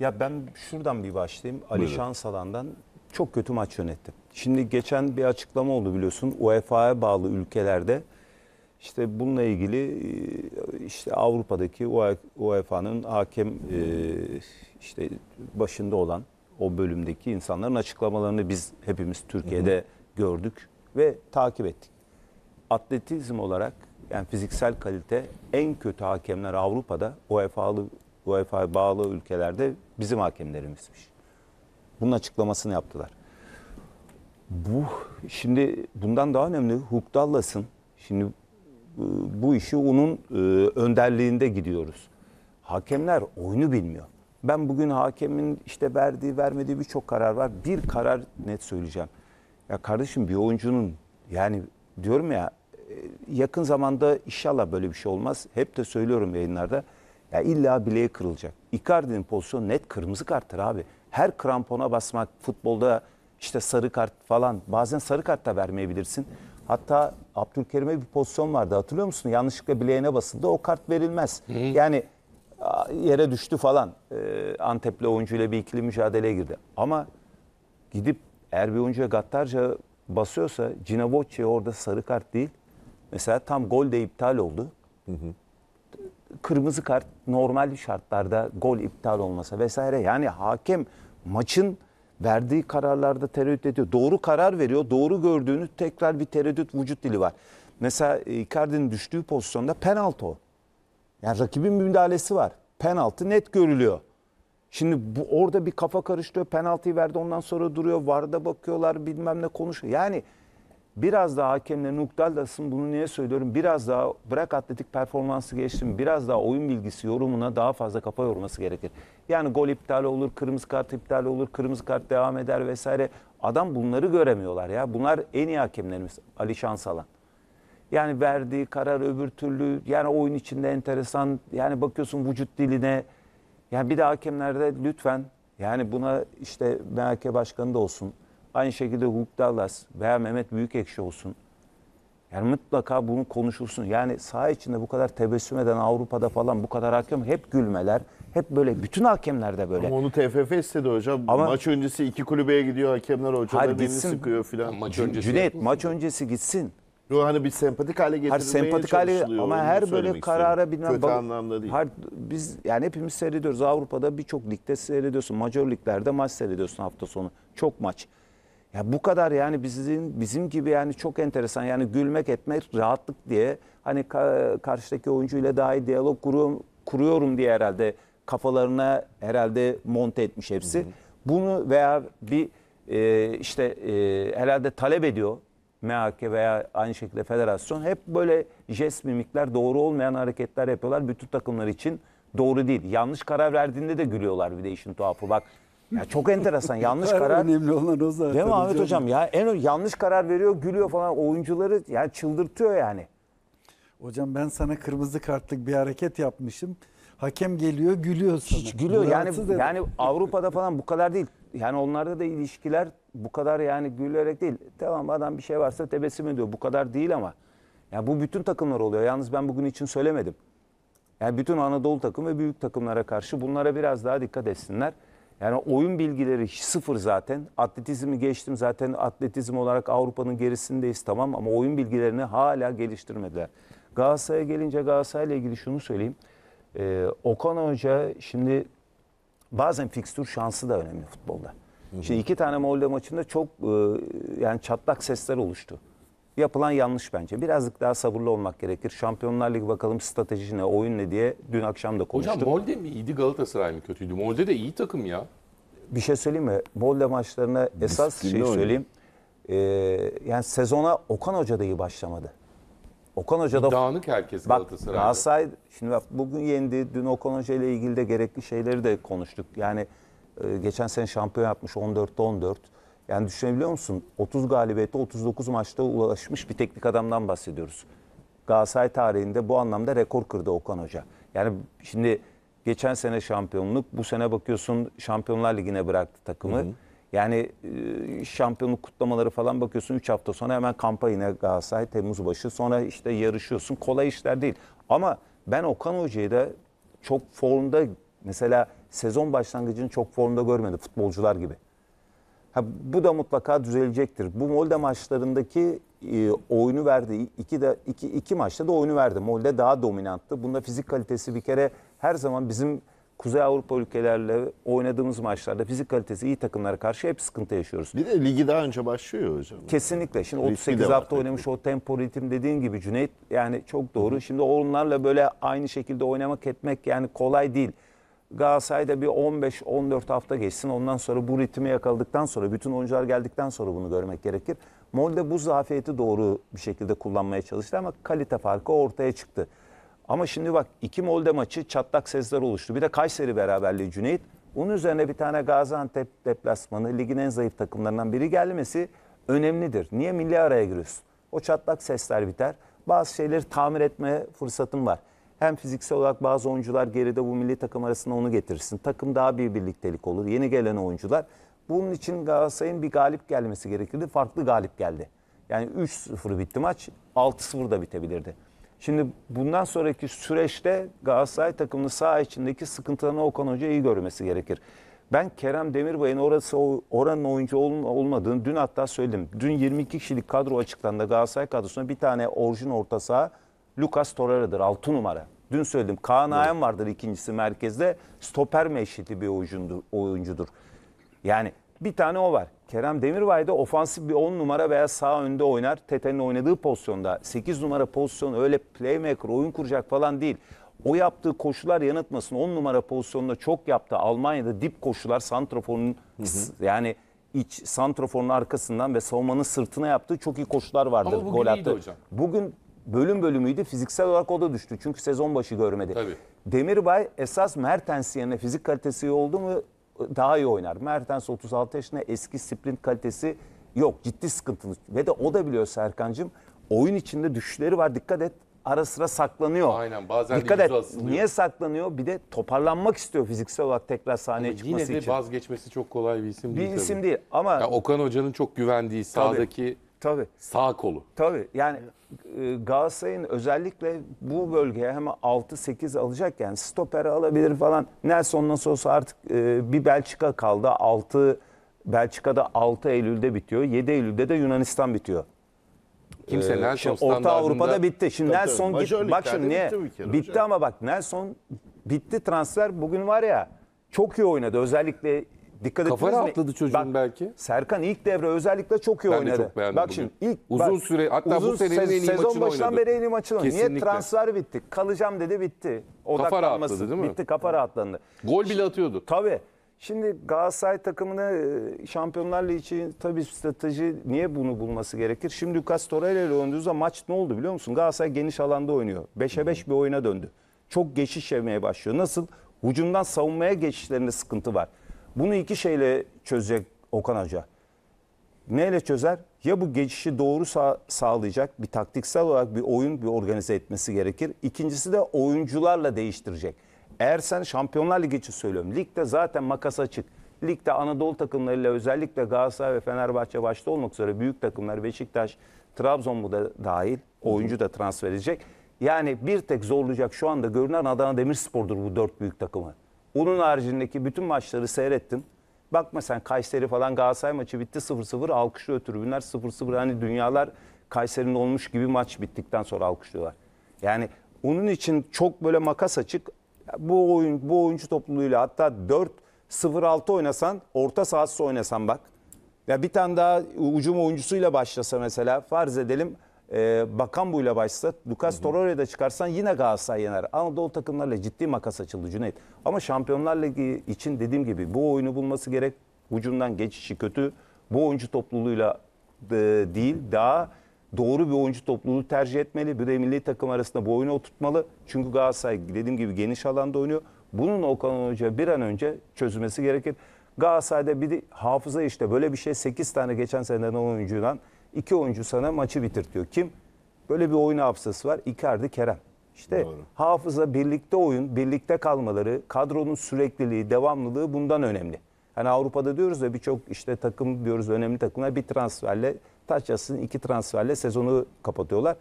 Ya ben şuradan bir başlayayım. Ali Buyurun. Şansalan'dan çok kötü maç yönettim. Şimdi geçen bir açıklama oldu biliyorsun. UEFA'ya bağlı ülkelerde işte bununla ilgili e, işte Avrupa'daki UEFA'nın hakem e, işte başında olan o bölümdeki insanların açıklamalarını biz hepimiz Türkiye'de hı hı. gördük ve takip ettik. Atletizm olarak yani fiziksel kalite en kötü hakemler Avrupa'da UEFA'lı Wi-Fi bağlı ülkelerde bizim hakemlerimizmiş. Bunun açıklamasını yaptılar. Bu şimdi bundan daha önemli Huk Dallas'ın şimdi e, bu işi onun e, önderliğinde gidiyoruz. Hakemler oyunu bilmiyor. Ben bugün hakemin işte verdiği vermediği birçok karar var. Bir karar net söyleyeceğim. Ya kardeşim bir oyuncunun yani diyorum ya e, yakın zamanda inşallah böyle bir şey olmaz. Hep de söylüyorum yayınlarda. Ya illa bileği kırılacak. Icardi'nin pozisyonu net kırmızı karttır abi. Her krampona basmak futbolda işte sarı kart falan bazen sarı kart da vermeyebilirsin. Hatta Abdülkerim'e bir pozisyon vardı hatırlıyor musun? Yanlışlıkla bileğine basıldı o kart verilmez. Hı. Yani yere düştü falan. Ee, Anteple Antep'li ile bir ikili mücadeleye girdi. Ama gidip eğer bir oyuncuya gaddarca basıyorsa Cinavocci orada sarı kart değil. Mesela tam gol de iptal oldu. Hı hı kırmızı kart normal şartlarda gol iptal olmasa vesaire yani hakem maçın verdiği kararlarda tereddüt ediyor. Doğru karar veriyor. Doğru gördüğünü tekrar bir tereddüt vücut dili var. Mesela Icardi'nin düştüğü pozisyonda penaltı o. Yani rakibin müdahalesi var. Penaltı net görülüyor. Şimdi bu orada bir kafa karıştırıyor. Penaltıyı verdi ondan sonra duruyor. Varda bakıyorlar bilmem ne konuşuyor. Yani biraz daha hakemlerin ukdaldasın bunu niye söylüyorum? Biraz daha bırak atletik performansı geçtim. Biraz daha oyun bilgisi yorumuna daha fazla kafa yorması gerekir. Yani gol iptal olur, kırmızı kart iptal olur, kırmızı kart devam eder vesaire. Adam bunları göremiyorlar ya. Bunlar en iyi hakemlerimiz Ali Şansalan. Yani verdiği karar öbür türlü yani oyun içinde enteresan. Yani bakıyorsun vücut diline. Yani bir de hakemlerde lütfen yani buna işte MHK başkanı da olsun Aynı şekilde Hulk Dallas veya Mehmet Büyükekşi olsun. Yani mutlaka bunu konuşulsun. Yani saha içinde bu kadar tebessüm eden Avrupa'da falan bu kadar hakem hep gülmeler. Hep böyle bütün hakemlerde böyle. Ama onu TFF istedi hocam. Ama, maç öncesi iki kulübeye gidiyor hakemler hocalar beni sıkıyor falan. Maç öncesi. Cüneyt maç öncesi gitsin. Yo, hani bir sempatik hale getirmeye her sempatik hale ama her böyle karara binen, bilmem kötü anlamda değil. Her, biz yani hepimiz seyrediyoruz. Avrupa'da birçok ligde seyrediyorsun. Major liglerde maç seyrediyorsun hafta sonu. Çok maç. Ya bu kadar yani bizim bizim gibi yani çok enteresan yani gülmek etmek rahatlık diye hani ka karşıdaki oyuncuyla dahi diyalog kuruyorum, kuruyorum diye herhalde kafalarına herhalde monte etmiş hepsi. Hı hı. Bunu veya bir e, işte e, herhalde talep ediyor MHK veya aynı şekilde federasyon hep böyle jest mimikler doğru olmayan hareketler yapıyorlar. Bütün takımlar için doğru değil. Yanlış karar verdiğinde de gülüyorlar bir de işin tuhafı. Bak ya çok enteresan yanlış karar. Önemli olan o zaten. Değil mi Ahmet hocam? Ya en yanlış karar veriyor, gülüyor falan oyuncuları yani çıldırtıyor yani. Hocam ben sana kırmızı kartlık bir hareket yapmışım. Hakem geliyor, gülüyor sana. Hiç gülüyor. yani eder. yani Avrupa'da falan bu kadar değil. Yani onlarda da ilişkiler bu kadar yani gülerek değil. Tamam adam bir şey varsa tebessüm ediyor. Bu kadar değil ama. Yani bu bütün takımlar oluyor. Yalnız ben bugün için söylemedim. Yani bütün Anadolu takım ve büyük takımlara karşı bunlara biraz daha dikkat etsinler. Yani oyun bilgileri sıfır zaten. Atletizmi geçtim zaten atletizm olarak Avrupa'nın gerisindeyiz tamam ama oyun bilgilerini hala geliştirmediler. Galatasaray'a gelince Galatasaray'la ilgili şunu söyleyeyim. Ee, Okan Hoca şimdi bazen fikstür şansı da önemli futbolda. Hı hı. Şimdi iki tane Molde maçında çok e, yani çatlak sesler oluştu yapılan yanlış bence. Birazcık daha sabırlı olmak gerekir. Şampiyonlar Ligi bakalım strateji ne, oyun ne diye dün akşam da konuştuk. Hocam Molde mi iyiydi Galatasaray mı kötüydü? Molde de iyi takım ya. Bir şey söyleyeyim mi? Molde maçlarına esas şey söyleyeyim. Ee, yani sezona Okan Hoca da iyi başlamadı. Okan Hoca da... Dağınık herkes Galatasaray'da. Bak Galatasaray, şimdi bak bugün yendi. Dün Okan Hoca ile ilgili de gerekli şeyleri de konuştuk. Yani e, geçen sene şampiyon yapmış 14'te 14. Yani düşünebiliyor musun? 30 galibiyete 39 maçta ulaşmış bir teknik adamdan bahsediyoruz. Galatasaray tarihinde bu anlamda rekor kırdı Okan Hoca. Yani şimdi geçen sene şampiyonluk, bu sene bakıyorsun Şampiyonlar Ligi'ne bıraktı takımı. Hı hı. Yani şampiyonluk kutlamaları falan bakıyorsun 3 hafta sonra hemen kampa yine Galatasaray Temmuz başı. Sonra işte yarışıyorsun. Kolay işler değil. Ama ben Okan Hoca'yı da çok formda mesela sezon başlangıcını çok formda görmedim futbolcular gibi. Ha, bu da mutlaka düzelecektir. Bu Molde maçlarındaki e, oyunu verdi. İki, de, iki, iki maçta da oyunu verdi. Molde daha dominanttı. Bunda fizik kalitesi bir kere her zaman bizim Kuzey Avrupa ülkelerle oynadığımız maçlarda fizik kalitesi iyi takımlara karşı hep sıkıntı yaşıyoruz. Bir de ligi daha önce başlıyor hocam. Kesinlikle. Şimdi 38 hafta tabii. oynamış o tempo ritim dediğin gibi Cüneyt yani çok doğru. Hı. Şimdi onlarla böyle aynı şekilde oynamak etmek yani kolay değil. Galatasaray'da bir 15-14 hafta geçsin. Ondan sonra bu ritmi yakaladıktan sonra, bütün oyuncular geldikten sonra bunu görmek gerekir. Molde bu zafiyeti doğru bir şekilde kullanmaya çalıştı ama kalite farkı ortaya çıktı. Ama şimdi bak iki Molde maçı çatlak sesler oluştu. Bir de Kayseri beraberliği Cüneyt. Bunun üzerine bir tane Gaziantep deplasmanı ligin en zayıf takımlarından biri gelmesi önemlidir. Niye milli araya giriyorsun? O çatlak sesler biter. Bazı şeyleri tamir etme fırsatım var. Hem fiziksel olarak bazı oyuncular geride bu milli takım arasında onu getirirsin. Takım daha bir birliktelik olur. Yeni gelen oyuncular. Bunun için Galatasaray'ın bir galip gelmesi gerekirdi. Farklı galip geldi. Yani 3-0 bitti maç. 6-0 da bitebilirdi. Şimdi bundan sonraki süreçte Galatasaray takımının saha içindeki sıkıntılarını Okan Hoca iyi görmesi gerekir. Ben Kerem Demirbay'ın orası oranın oyuncu olmadığını dün hatta söyledim. Dün 22 kişilik kadro açıklandı Galatasaray kadrosuna bir tane orijin orta saha Lucas Torreira'dır 6 numara. Dün söyledim Kaan evet. vardır ikincisi merkezde. Stoper meşriti bir oyuncudur. oyuncudur. Yani bir tane o var. Kerem Demirbay da ofansif bir 10 numara veya sağ önde oynar. Tete'nin oynadığı pozisyonda. 8 numara pozisyon öyle playmaker oyun kuracak falan değil. O yaptığı koşular yanıtmasın. 10 numara pozisyonunda çok yaptı. Almanya'da dip koşular santroforun yani iç santroforun arkasından ve savunmanın sırtına yaptığı çok iyi koşular vardır. Ama bugün gol attı. Hocam. Bugün bölüm bölümüydü. Fiziksel olarak o da düştü. Çünkü sezon başı görmedi. Tabii. Demirbay esas Mertens yerine fizik kalitesi iyi oldu mu daha iyi oynar. Mertens 36 yaşında eski sprint kalitesi yok. Ciddi sıkıntılı. Ve de o da biliyor Serkan'cığım. Oyun içinde düşüşleri var. Dikkat et ara sıra saklanıyor. Aynen bazen Dikkat et. Asılıyor. Niye saklanıyor? Bir de toparlanmak istiyor fiziksel olarak tekrar sahneye çıkması yine için. Yine de vazgeçmesi çok kolay bir isim bir değil. Bir isim tabii. değil ama. Ya Okan Hoca'nın çok güvendiği sahadaki tabii Tabii. Sağ kolu. Tabii yani e, Galatasaray'ın özellikle bu bölgeye hemen 6-8 alacak yani stoperi alabilir falan. Nelson nasıl olsa artık e, bir Belçika kaldı. 6 Belçika'da 6 Eylül'de bitiyor. 7 Eylül'de de Yunanistan bitiyor. Kimse Ee, Nelson Orta Avrupa'da bitti. Şimdi Tabii, tabii. git, bak şimdi niye? bitti Bitti, ama bak Nelson bitti transfer bugün var ya çok iyi oynadı. Özellikle Dikkat Kafa ettiniz mi? rahatladı çocuğun Bak, belki. Serkan ilk devre özellikle çok iyi Ben oynadı. çok Bak bugün. şimdi ilk Uzun bak, süre- hatta bu senenin en iyi sezon maçını başından beri en iyi maçını oynadı. Niye transfer bitti? Kalacağım dedi bitti. Odaklanması rahatladı, değil mi? bitti, kafa rahatlandı. Gol bile atıyordu. Tabii. Şimdi Galatasaray takımını e, Şampiyonlar Ligi için tabii strateji niye bunu bulması gerekir? Şimdi Lucas Torreira ile oynadığımızda maç ne oldu biliyor musun? Galatasaray geniş alanda oynuyor. 5'e 5 bir oyuna döndü. Çok geçiş yemeye başlıyor. Nasıl? Hucumdan savunmaya geçişlerinde sıkıntı var. Bunu iki şeyle çözecek Okan Hoca. Neyle çözer? Ya bu geçişi doğru sağ, sağlayacak bir taktiksel olarak bir oyun bir organize etmesi gerekir. İkincisi de oyuncularla değiştirecek. Eğer sen Şampiyonlar Ligi için söylüyorum. Ligde zaten makas açık. Ligde Anadolu takımlarıyla özellikle Galatasaray ve Fenerbahçe başta olmak üzere büyük takımlar Beşiktaş, Trabzon bu da dahil oyuncu da transfer edecek. Yani bir tek zorlayacak şu anda görünen Adana Demirspor'dur bu dört büyük takımı. Onun haricindeki bütün maçları seyrettim. Bakma sen Kayseri falan Galatasaray maçı bitti 0-0 alkışlıyor tribünler 0-0. Hani dünyalar Kayseri'nin olmuş gibi maç bittikten sonra alkışlıyorlar. Yani onun için çok böyle makas açık. Bu oyun bu oyuncu topluluğuyla hatta 4 0-6 oynasan, orta sahası oynasan bak. Ya bir tane daha ucum oyuncusuyla başlasa mesela farz edelim e, ee, Bakambu ile başla Lucas Torreira'da çıkarsan yine Galatasaray yener. Anadolu takımlarla ciddi makas açıldı Cüneyt. Ama Şampiyonlar Ligi için dediğim gibi bu oyunu bulması gerek. Ucundan geçişi kötü. Bu oyuncu topluluğuyla e, değil daha doğru bir oyuncu topluluğu tercih etmeli. Bir de milli takım arasında bu oyunu oturtmalı. Çünkü Galatasaray dediğim gibi geniş alanda oynuyor. Bunun Okan Hoca bir an önce çözülmesi gerekir. Galatasaray'da bir de hafıza işte böyle bir şey 8 tane geçen seneden oyuncudan İki oyuncu sana maçı diyor Kim? Böyle bir oyun hafızası var. Icardi, Kerem. İşte Doğru. hafıza, birlikte oyun, birlikte kalmaları, kadronun sürekliliği, devamlılığı bundan önemli. Hani Avrupa'da diyoruz ya birçok işte takım diyoruz önemli takımlar bir transferle taçlasın iki transferle sezonu kapatıyorlar.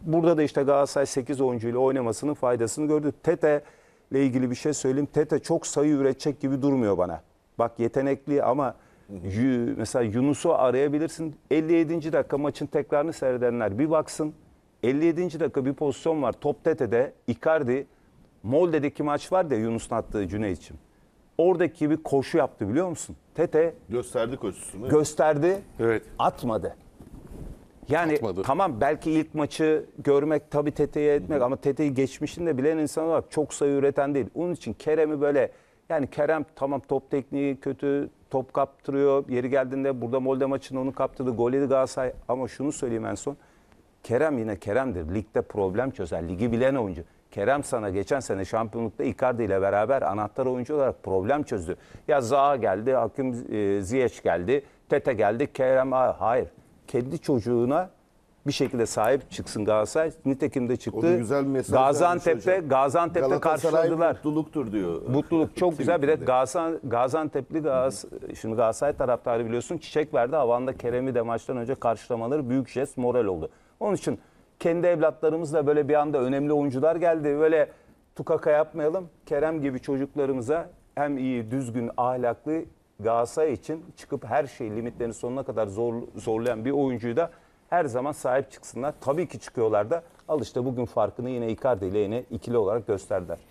Burada da işte Galatasaray 8 ile oynamasının faydasını gördü Tete ile ilgili bir şey söyleyeyim. Tete çok sayı üretecek gibi durmuyor bana. Bak yetenekli ama mesela Yunus'u arayabilirsin. 57. dakika maçın tekrarını seyredenler bir baksın. 57. dakika bir pozisyon var. Top Tete'de Icardi Molde'deki maç var da Yunus'un attığı için. Oradaki bir koşu yaptı biliyor musun? Tete gösterdi koşusunu. Gösterdi. Evet. Atmadı. Yani Atmadı. tamam belki ilk maçı görmek tabii Tete'ye etmek Hı-hı. ama Tete'yi geçmişinde bilen insan olarak çok sayı üreten değil. Onun için Kerem'i böyle yani Kerem tamam top tekniği kötü, top kaptırıyor. Yeri geldiğinde burada Molde maçında onu kaptırdı. Gol yedi Galatasaray. Ama şunu söyleyeyim en son. Kerem yine Kerem'dir. Ligde problem çözer. Ligi bilen oyuncu. Kerem sana geçen sene şampiyonlukta Icardi ile beraber anahtar oyuncu olarak problem çözdü. Ya Zaha geldi, Hakim e, Ziyech geldi, Tete geldi, Kerem Hayır. Kendi çocuğuna bir şekilde sahip çıksın Galatasaray. Nitekim de çıktı. O güzel mesaj Gaziantep'te Gaziantep'te karşıladılar. mutluluktur diyor. Mutluluk çok güzel. Bir de Gazan, Gaziantep'li Gaz, şimdi Galatasaray taraftarı biliyorsun çiçek verdi. Havanda Kerem'i de maçtan önce karşılamaları büyük jest moral oldu. Onun için kendi evlatlarımızla böyle bir anda önemli oyuncular geldi. Böyle tukaka yapmayalım. Kerem gibi çocuklarımıza hem iyi, düzgün, ahlaklı Galatasaray için çıkıp her şey limitlerini sonuna kadar zor, zorlayan bir oyuncuyu da her zaman sahip çıksınlar. Tabii ki çıkıyorlar da. Al işte bugün farkını yine Icardi ile yine ikili olarak gösterdiler.